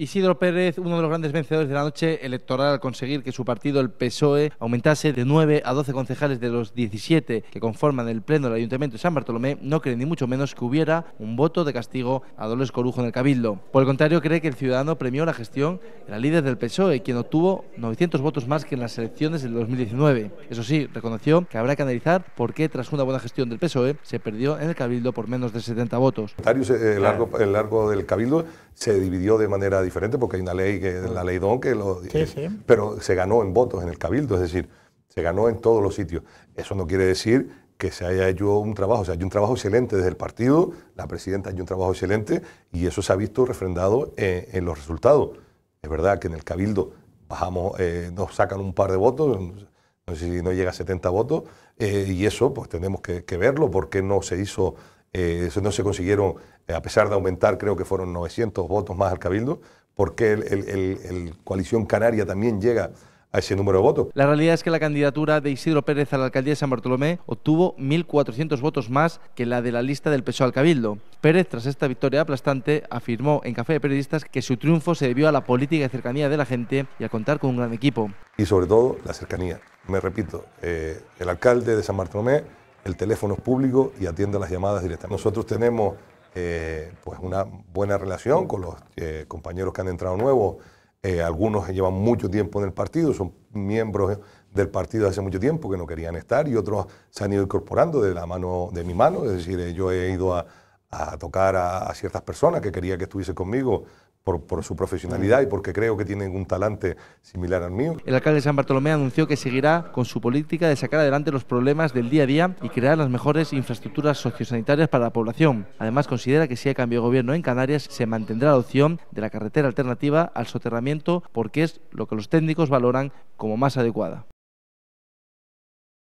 Isidro Pérez, uno de los grandes vencedores de la noche electoral al conseguir que su partido, el PSOE, aumentase de 9 a 12 concejales de los 17 que conforman el Pleno del Ayuntamiento de San Bartolomé, no cree ni mucho menos que hubiera un voto de castigo a Dolores Corujo en el Cabildo. Por el contrario, cree que el ciudadano premió la gestión de la líder del PSOE, quien obtuvo 900 votos más que en las elecciones del 2019. Eso sí, reconoció que habrá que analizar por qué, tras una buena gestión del PSOE, se perdió en el Cabildo por menos de 70 votos. Eh, el largo, el largo del Cabildo se dividió de manera diferente porque hay una ley, que, la ley DON, que lo... Sí, Pero se ganó en votos en el Cabildo, es decir, se ganó en todos los sitios. Eso no quiere decir que se haya hecho un trabajo, o sea, hay un trabajo excelente desde el partido, la presidenta hay un trabajo excelente y eso se ha visto refrendado eh, en, los resultados. Es verdad que en el Cabildo bajamos, eh, nos sacan un par de votos, no sé si no llega a 70 votos, eh, y eso pues tenemos que, que verlo, porque no se hizo eh, no se consiguieron, eh, a pesar de aumentar, creo que fueron 900 votos más al Cabildo, porque el, coalición canaria también llega a ese número de votos. La realidad es que la candidatura de Isidro Pérez a la alcaldía de San Bartolomé obtuvo 1.400 votos más que la de la lista del PSOE al Cabildo. Pérez, tras esta victoria aplastante, afirmó en Café de Periodistas que su triunfo se debió a la política de cercanía de la gente y a contar con un gran equipo. Y sobre todo, la cercanía. Me repito, eh, el alcalde de San Bartolomé el teléfono es público y atiende las llamadas directas. Nosotros tenemos eh, pues una buena relación con los eh, compañeros que han entrado nuevos. Eh, algunos llevan mucho tiempo en el partido, son miembros del partido hace mucho tiempo que no querían estar y otros se han ido incorporando de la mano de mi mano. Es decir, yo he ido a, tocar a, a, ciertas personas que quería que estuviese conmigo por, su profesionalidad y porque creo que tienen un talante similar al mío. El alcalde de San Bartolomé anunció que seguirá con su política de sacar adelante los problemas del día a día y crear las mejores infraestructuras sociosanitarias para la población. Además, considera que si hay cambio de gobierno en Canarias, se mantendrá la opción de la carretera alternativa al soterramiento porque es lo que los técnicos valoran como más adecuada.